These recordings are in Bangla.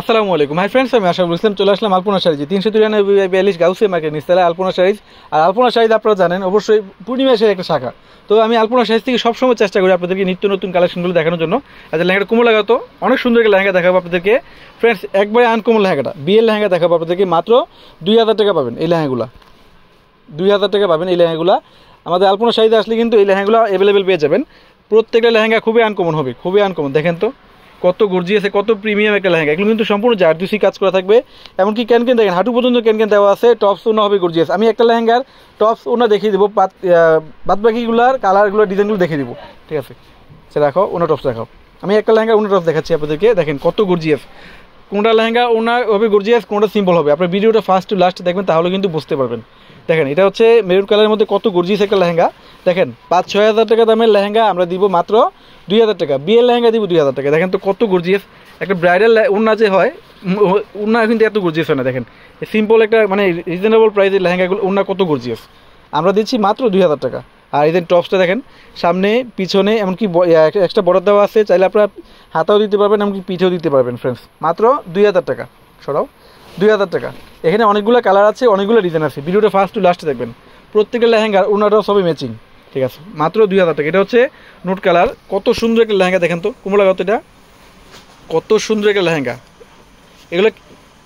আসসালামু আলাইকুম হাই ফ্রেন্ডস আমি আশা ইসলাম চলে আসলাম আলপনা সাইজ তিনশো তিরানব্বই বিয়াল্লিশ গাউসে মাকে নিস্তালে আলপনা সাইজ আর আলপনা সাইজ আপনারা জানেন অবশ্যই পূর্ণিমাসের একটা শাখা তো আমি আলপনা সাইজ থেকে সবসময় চেষ্টা করি আপনাদেরকে নিত্য নতুন কালেকশনগুলো দেখানোর জন্য আজ আচ্ছা, লেহেঙ্গা কোমল লাগাতো অনেক সুন্দর একটা লেহেঙ্গা দেখাবো আপনাদেরকে ফ্রেন্ডস একবারে আনকোমল লেহেঙ্গাটা বিয়ের লেহেঙ্গা দেখাবো আপনাদেরকে মাত্র দুই হাজার টাকা পাবেন এই লেহেঙ্গুলা দুই হাজার টাকা পাবেন এই লেহেঙ্গাগুলো আমাদের আলপনা সাইজে আসলে কিন্তু এই লেহেঙ্গাগুলো অ্যাভেলেবেল পেয়ে যাবেন প্রত্যেকটা লেহেঙ্গা খুবই আনকমন হবে খুবই আনকমন দেখেন তো কত আছে কত প্রিমিয়াম একটা লেহেঙ্গা এগুলো কিন্তু সম্পূর্ণ জারদুসি কাজ করা থাকবে এমনকি ক্যান কেন দেখেন হাঁটু পর্যন্ত ক্যান কেন দেওয়া আছে টপস ওনা হবে গর্জি আছে আমি একটা লেহেঙ্গার টপস ওনা দেখিয়ে দেবো বাদ বাকিগুলার কালারগুলো ডিজাইনগুলো দেখিয়ে দেবো ঠিক আছে সে আচ্ছা, রাখো ওনা টপস রাখো আমি একটা লেহেঙ্গা ওনা টপস দেখাচ্ছি আপনাদেরকে দেখেন কত আছে কোনটা লেহেঙ্গা ওনা হবে গর্জিয়াস কোনটা সিম্পল হবে আপনার ভিডিওটা ফার্স্ট টু লাস্ট দেখবেন তাহলে কিন্তু বুঝতে পারবেন দেখেন এটা হচ্ছে মেরুন কালারের মধ্যে কত গর্জি আছে একটা লেহেঙ্গা দেখেন পাঁচ ছয় হাজার টাকা দামের লেহেঙ্গা আমরা দিব মাত্র দুই হাজার টাকা বিয়ের লেহেঙ্গা দিব দুই হাজার টাকা দেখেন তো কত গর্জিয়াস একটা ব্রাইডাল উন্না যে হয় উন্না কিন্তু এত গর্জিয়াস হয় না দেখেন সিম্পল একটা মানে রিজনেবল প্রাইসের লেহেঙ্গাগুলো উন্না কত গর্জিয়াস আমরা দিচ্ছি মাত্র দুই হাজার টাকা আর এদের টপসটা দেখেন সামনে পিছনে এমনকি একটা বড় দেওয়া আছে চাইলে আপনারা হাতাও দিতে পারবেন এমনকি পিঠেও দিতে পারবেন ফ্রেন্ডস মাত্র দুই হাজার টাকা সরাও দুই হাজার টাকা এখানে অনেকগুলো কালার আছে অনেকগুলো ডিজাইন আছে ভিডিওটা ফার্স্ট টু লাস্টে দেখবেন প্রত্যেকটা লেহেঙ্গার ওনারাও সবই ম্যাচিং ঠিক আছে মাত্র দুই হাজার টাকা এটা হচ্ছে নোট কালার কত সুন্দর একটা লেহেঙ্গা দেখেন তো কুমড়া কত এটা কত সুন্দর একটা লেহেঙ্গা এগুলো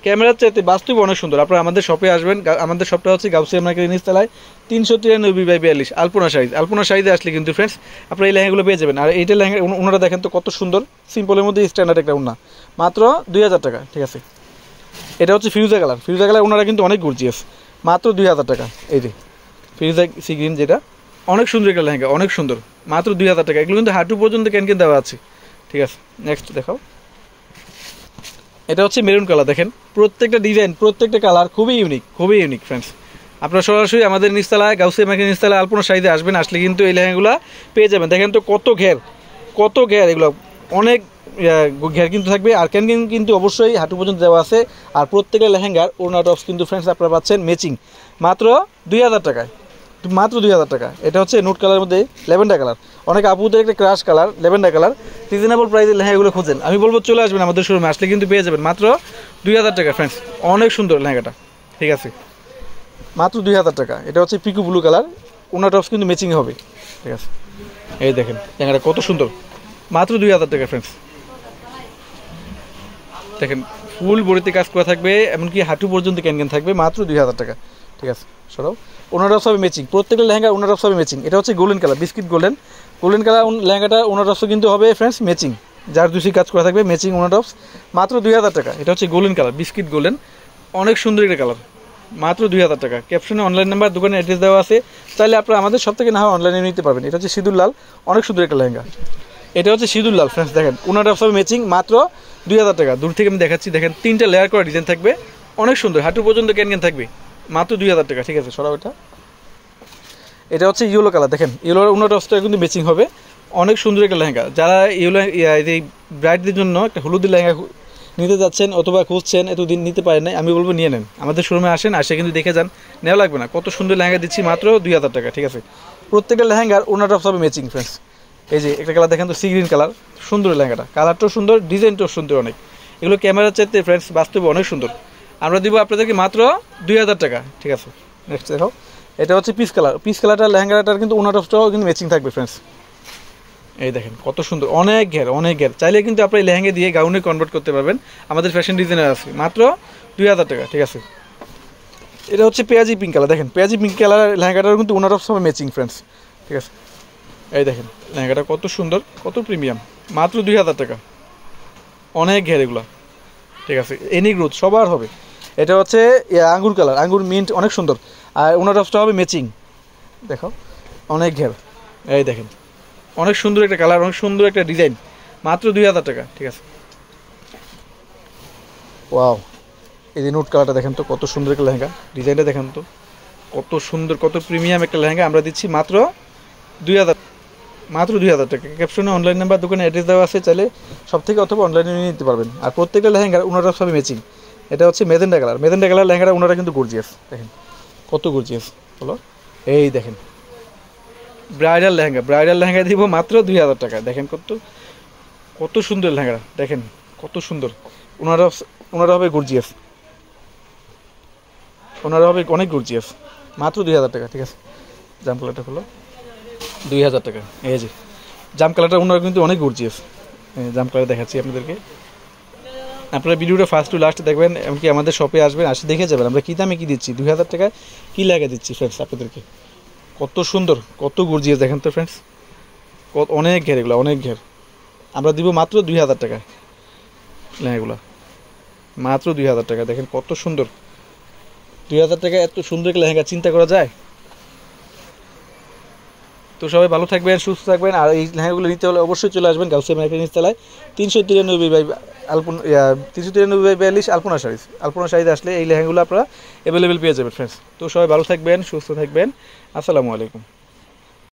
ক্যামেরার চাইতে বাস্তব অনেক সুন্দর আপনারা আমাদের শপে আসবেন আমাদের শপটা হচ্ছে গাউসিয়া নিচ তালায় তিনশো তিরানব্বই বাই বিয়াল্লিশ আলপনা সাইজ আলপনা সাইজে আসলে কিন্তু ফ্রেন্ডস আপনারা এই লেহেঙ্গাগুলো পেয়ে যাবেন আর এইটা লেহেঙ্গা ওনারা দেখেন তো কত সুন্দর সিম্পলের মধ্যে স্ট্যান্ডার্ড একটা ওনা মাত্র দুই হাজার টাকা ঠিক আছে এটা হচ্ছে ফিউজা কালার ফিউজা কালার ওনারা কিন্তু অনেক গর্জিয়াস মাত্র দুই হাজার টাকা এই যে ফিউজা সি গ্রিন যেটা অনেক সুন্দর একটা লেহেঙ্গা অনেক সুন্দর মাত্র দুই হাজার টাকা এগুলো কিন্তু হাঁটু পর্যন্ত ক্যানকেন দেওয়া আছে ঠিক আছে নেক্সট দেখাও এটা হচ্ছে মেরুন কালার দেখেন প্রত্যেকটা ডিজাইন প্রত্যেকটা কালার খুবই ইউনিক খুবই ইউনিক ফ্রেন্ডস আপনারা সরাসরি আমাদের নিস্তালায় গাউসে মাখি নিস্তালায় আলপনা সাইজে আসবেন আসলে কিন্তু এই লেহেঙ্গাগুলো পেয়ে যাবেন দেখেন তো কত ঘের কত ঘের এগুলো অনেক ঘের কিন্তু থাকবে আর ক্যানকেন কিন্তু অবশ্যই হাঁটু পর্যন্ত দেওয়া আছে আর প্রত্যেকটা লেহেঙ্গার ওনার টপস কিন্তু ফ্রেন্ডস আপনারা পাচ্ছেন ম্যাচিং মাত্র দুই হাজার টাকায় মাত্র দুই হাজার টাকা এটা হচ্ছে নোট কালারের মধ্যে লেভেন্ডার কালার অনেক আপুদের একটা crush colour lavender colour reasonable প্রাইসের লেহেঙ্গাগুলো খুঁজেন আমি বলবো চলে আসবেন আমাদের শোরুমে আসলে কিন্তু পেয়ে যাবেন মাত্র দুই হাজার টাকা ফ্রেন্ডস অনেক সুন্দর লেহেঙ্গাটা ঠিক আছে মাত্র দুই হাজার টাকা এটা হচ্ছে পিকু ব্লু কালার ওনার টপস কিন্তু ম্যাচিং হবে ঠিক আছে এই দেখেন লেহেঙ্গাটা কত সুন্দর মাত্র দুই হাজার টাকা ফ্রেন্ডস দেখেন ফুল বড়িতে কাজ করা থাকবে এমনকি হাঁটু পর্যন্ত ক্যান ক্যান থাকবে মাত্র দুই হাজার টাকা ঠিক আছে সরাও ওনারাও সবই ম্যাচিং প্রত্যেকটা লেহেঙ্গা ওনারাও সবই ম্যাচিং এটা হচ্ছে golden colour biscuit golden golden colour লেহেঙ্গাটা ওনারাও কিন্তু হবে ফ্রেন্ডস ম্যাচিং যার দুশি কাজ করা থাকবে ম্যাচিং অফস মাত্র দুই হাজার টাকা এটা হচ্ছে গোল্ডেন কালার বিস্কিট গোল্ডেন অনেক সুন্দর একটা কালার মাত্র দুই হাজার টাকা ক্যাপশনে অনলাইন নাম্বার দোকানে অ্যাড্রেস দেওয়া আছে চাইলে আপনারা আমাদের সব থেকে না হয় অনলাইনে নিতে পারবেন এটা হচ্ছে সিঁদুর লাল অনেক সুন্দর একটা লেহেঙ্গা এটা হচ্ছে সিঁদুর লাল ফ্রেন্ডস দেখেন অফস হবে ম্যাচিং মাত্র দুই হাজার টাকা দূর থেকে আমি দেখাচ্ছি দেখেন তিনটা লেয়ার করা ডিজাইন থাকবে অনেক সুন্দর হাঁটু পর্যন্ত ক্যান ক্যান থাকবে মাত্র দুই হাজার টাকা ঠিক আছে সরাও এটা এটা হচ্ছে ইউলো কালার দেখেন ইউলো উন্নত অস্ত্র কিন্তু মেচিং হবে অনেক সুন্দর একটা লেহেঙ্গা যারা ইউলো এই ব্রাইডদের জন্য একটা হলুদ লেহেঙ্গা নিতে যাচ্ছেন অথবা খুঁজছেন এতদিন নিতে পারেন নাই আমি বলবো নিয়ে নেন আমাদের শোরুমে আসেন আসে কিন্তু দেখে যান নেওয়া লাগবে না কত সুন্দর লেহেঙ্গা দিচ্ছি মাত্র দুই হাজার টাকা ঠিক আছে প্রত্যেকটা লেহেঙ্গার ওনাটা সব মেচিং ফ্রেন্ডস এই যে একটা কালার দেখেন তো সি গ্রিন কালার সুন্দর লেহেঙ্গাটা কালারটাও সুন্দর ডিজাইনটাও সুন্দর অনেক এগুলো ক্যামেরার চাইতে ফ্রেন্ডস বাস্তবে অনেক সুন্দর আমরা দিব আপনাদেরকে মাত্র দুই হাজার টাকা ঠিক আছে নেক্সট দেখো এটা হচ্ছে পিস কালার পিস কালারটা লেহেঙ্গাটার কিন্তু অফটাও কিন্তু ম্যাচিং থাকবে ফ্রেন্ডস এই দেখেন কত সুন্দর অনেক ঘের অনেক ঘের চাইলে কিন্তু আপনি লেহেঙ্গা দিয়ে গাউনে কনভার্ট করতে পারবেন আমাদের ফ্যাশন ডিজাইনার আছে মাত্র দুই হাজার টাকা ঠিক আছে এটা হচ্ছে পেঁয়াজি পিঙ্ক কালার দেখেন পেঁয়াজি পিঙ্ক কালার লেহেঙ্গাটার কিন্তু ওনার অফ সময় ম্যাচিং ফ্রেন্ডস ঠিক আছে এই দেখেন লেহেঙ্গাটা কত সুন্দর কত প্রিমিয়াম মাত্র দুই হাজার টাকা অনেক ঘের এগুলো ঠিক আছে এনি গ্রোথ সবার হবে এটা হচ্ছে আঙ্গুর কালার আঙ্গুর মিন্ট অনেক সুন্দর আর ওনার হবে ম্যাচিং দেখো অনেক ঘের এই দেখেন অনেক সুন্দর একটা কালার অনেক সুন্দর একটা ডিজাইন মাত্র দুই হাজার টাকা ঠিক আছে ওয়াও এই যে নোট কালারটা দেখেন তো কত সুন্দর একটা লেহেঙ্গা ডিজাইনটা দেখেন তো কত সুন্দর কত প্রিমিয়াম একটা লেহেঙ্গা আমরা দিচ্ছি মাত্র দুই হাজার মাত্র দুই হাজার টাকা ক্যাপশনে অনলাইন নাম্বার দোকানে অ্যাড্রেস দেওয়া আছে চাইলে সব থেকে অথবা অনলাইনে নিয়ে নিতে পারবেন আর প্রত্যেকটা লেহেঙ্গার ওনারা সবই ম্যাচিং এটা হচ্ছে মেজেন্ডা কালার মেজেন্ডা কালার লেহেঙ্গারা ওনারা কিন্তু গর্জিয়াস দেখেন কত গর্জিয়াস বলো এই দেখেন ব্রাইডাল লেহেঙ্গা ব্রাইডাল লেহেঙ্গা দিব মাত্র দুই হাজার টাকা দেখেন কত কত সুন্দর লেহেঙ্গা দেখেন কত সুন্দর ওনারা ওনারা হবে গর্জিয়াস ওনারা হবে অনেক গর্জিয়াস মাত্র দুই হাজার টাকা ঠিক আছে জাম কালারটা হলো দুই হাজার টাকা এই যে জাম কালারটা ওনারা কিন্তু অনেক গর্জিয়াস জাম কালার দেখাচ্ছি আপনাদেরকে আপনারা ভিডিওটা ফার্স্ট টু লাস্ট দেখবেন এমনকি আমাদের শপে আসবেন আসে দেখে যাবেন আমরা কী দামে কী দিচ্ছি দুই হাজার টাকা কী লাগিয়ে দিচ্ছি ফ্রেন্ডস আপনাদেরকে কত সুন্দর কত গর্জিয়াস দেখেন তো ফ্রেন্ডস অনেক ঘের এগুলো অনেক ঘের আমরা দিব মাত্র দুই হাজার টাকা এগুলো মাত্র দুই হাজার টাকা দেখেন কত সুন্দর দুই হাজার টাকা এত সুন্দর লেহেঙ্গা চিন্তা করা যায় তো সবাই ভালো থাকবেন সুস্থ থাকবেন আর এই লেহেঙ্গাগুলো নিতে হলে অবশ্যই চলে আসবেন গাউসিয়া মার্কেট নিচতলায় তিনশো তিরানব্বই বাই আলপন তিনশো তিরানব্বই বাই বিয়াল্লিশ আলপনা শাড়িজ আলপনা শাড়িজ আসলে এই লেহেঙ্গাগুলো আপনারা অ্যাভেলেবেল পেয়ে যাবেন ফ্রেন্ডস তো সবাই ভালো থাকবেন সুস্থ থাকবেন আসসালামু আলাইকুম